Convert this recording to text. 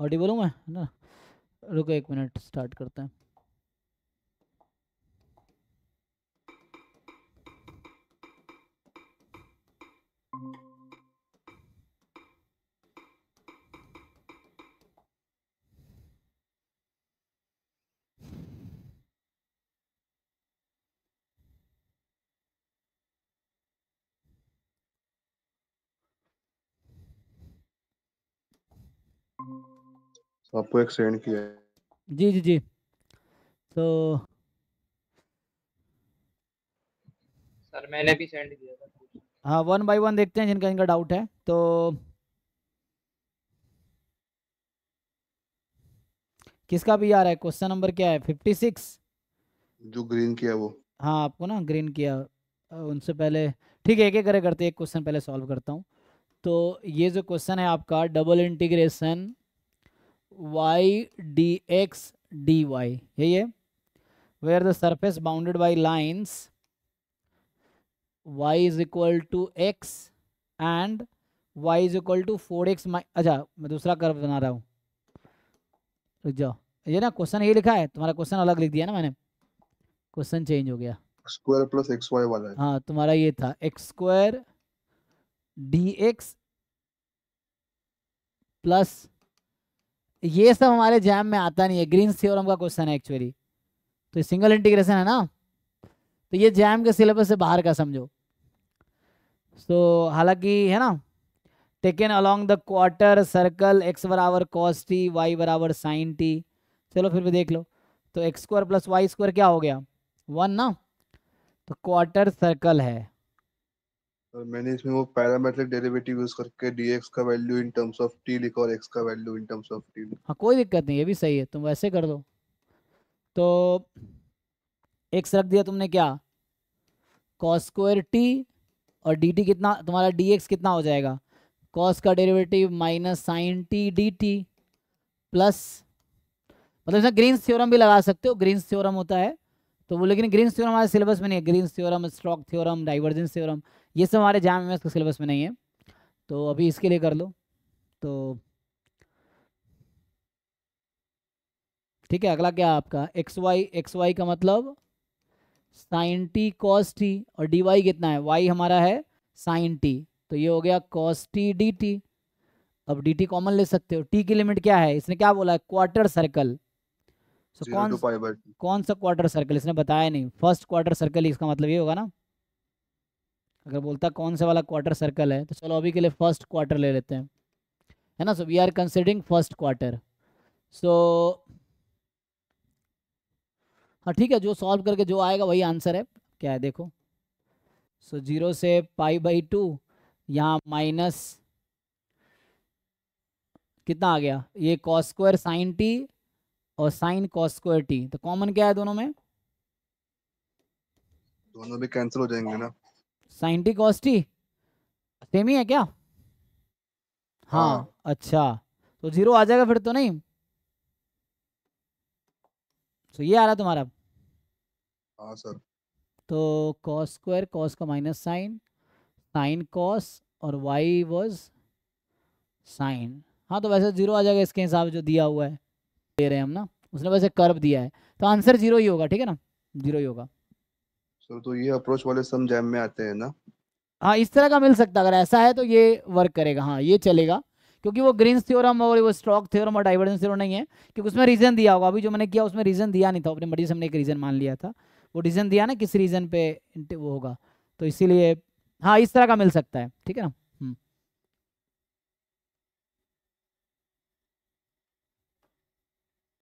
Audible हूँ मैं है ना रुको एक मिनट स्टार्ट करते हैं Thank you. तो आपको एक सेंड किया है जी जी जी तो सर मैंने भी सेंड किया था हाँ वन बाय वन देखते हैं जिनका इनका डाउट है तो किसका भी आ रहा है क्वेश्चन नंबर क्या है फिफ्टी सिक्स जो ग्रीन किया वो हाँ आपको ना ग्रीन किया उनसे पहले ठीक है एक एक करे करते एक क्वेश्चन पहले सॉल्व करता हूँ तो ये जो क्वेश्चन है आपका double integration y dx dy यही है where the surface bounded by lines y is equal to x and y is equal to four x अच्छा मैं दूसरा कर्व बना रहा हूँ रुक जाओ ये ना क्वेश्चन ये लिखा है तुम्हारा क्वेश्चन अलग लिख दिया ना मैंने क्वेश्चन चेंज हो गया स्क्वायर प्लस एक्स वाई वाला है हाँ तुम्हारा ये था x square d x plus ये सब हमारे जैम में आता नहीं है ग्रीन थ्योरम का क्वेश्चन है एक्चुअली तो सिंगल इंटीग्रेशन है ना तो ये जैम के सिलेबस से बाहर का समझो सो so, हालांकि है ना taken along the quarter circle x बराबर कॉस टी वाई बराबर साइन टी चलो फिर भी देख लो तो x square plus y square क्या हो गया वन ना तो क्वार्टर सर्कल है और मैंने इसमें वो पैरामेट्रिक डेरिवेटिव यूज करके dx का value in terms of t लिखा और x का value in terms of t हां कोई दिक्कत नहीं ये भी सही है तुम वैसे कर दो तो x रख दिया तुमने क्या cos स्क्वायर t और dt कितना तुम्हारा dx कितना हो जाएगा cos का derivative minus sine t d plus मतलब इसमें ग्रीन्स थ्योरम भी लगा सकते हो ग्रीन्स थ्योरम होता है तो वो लेकिन ग्रीन थ्योरम हमारे सिलेबस में नहीं है Green theorem Stokes theorem divergence theorem ये सब हमारे जाम में के सिलेबस में नहीं है तो अभी इसके लिए कर लो तो ठीक है अगला क्या आपका एक्स वाई एक्स वाई का मतलब साइन टी कॉस टी और डी वाई कितना है वाई हमारा है साइन टी तो ये हो गया कॉस टी डी टी अब डी टी कॉमन ले सकते हो टी की लिमिट क्या है इसने क्या बोला है क्वार्टर सर्कल सो so कौन कौन सा क्वार्टर सर्कल इसने बताया नहीं फर्स्ट क्वार्टर सर्कल इसका मतलब ये होगा ना अगर बोलता कौन सा वाला क्वार्टर सर्कल है तो चलो अभी के लिए फर्स्ट क्वार्टर ले लेते हैं है ना so we are considering first quarter so हाँ ठीक है जो सॉल्व करके जो आएगा वही आंसर है क्या है देखो सो so, जीरो से पाई बाई टू यहाँ माइनस कितना आ गया ये कॉस स्क्वायर साइन टी और साइन कॉस स्क्वायर टी तो कॉमन क्या है दोनों में दोनों भी कैंसिल हो जाएंगे ना sine t cos t same ही है क्या हाँ, हाँ अच्छा तो जीरो आ जाएगा फिर तो नहीं तो ये आ रहा तुम्हारा हाँ सर तो कॉस स्क्वायर कॉस का माइनस साइन साइन कॉस और वाई वॉज साइन हाँ तो वैसे जीरो आ जाएगा इसके हिसाब जो दिया हुआ है दे रहे हैं हम ना उसने वैसे कर्व दिया है तो आंसर जीरो ही होगा ठीक है ना जीरो ही होगा सर तो ये अप्रोच वाले सम जैम में आते हैं ना हाँ इस तरह का मिल सकता है अगर ऐसा है तो ये वर्क करेगा हाँ ये चलेगा क्योंकि वो ग्रीन थ्योरम और वो स्ट्रॉक थ्योरम और डाइवर्जेंस थ्योरम नहीं है क्योंकि उसमें रीजन दिया होगा अभी जो मैंने किया उसमें रीजन दिया नहीं था अपनी मर्जी से हमने एक रीजन मान लिया था वो रीजन दिया ना किस रीजन पे वो होगा तो इसीलिए हाँ इस तरह का मिल सकता है ठीक है ना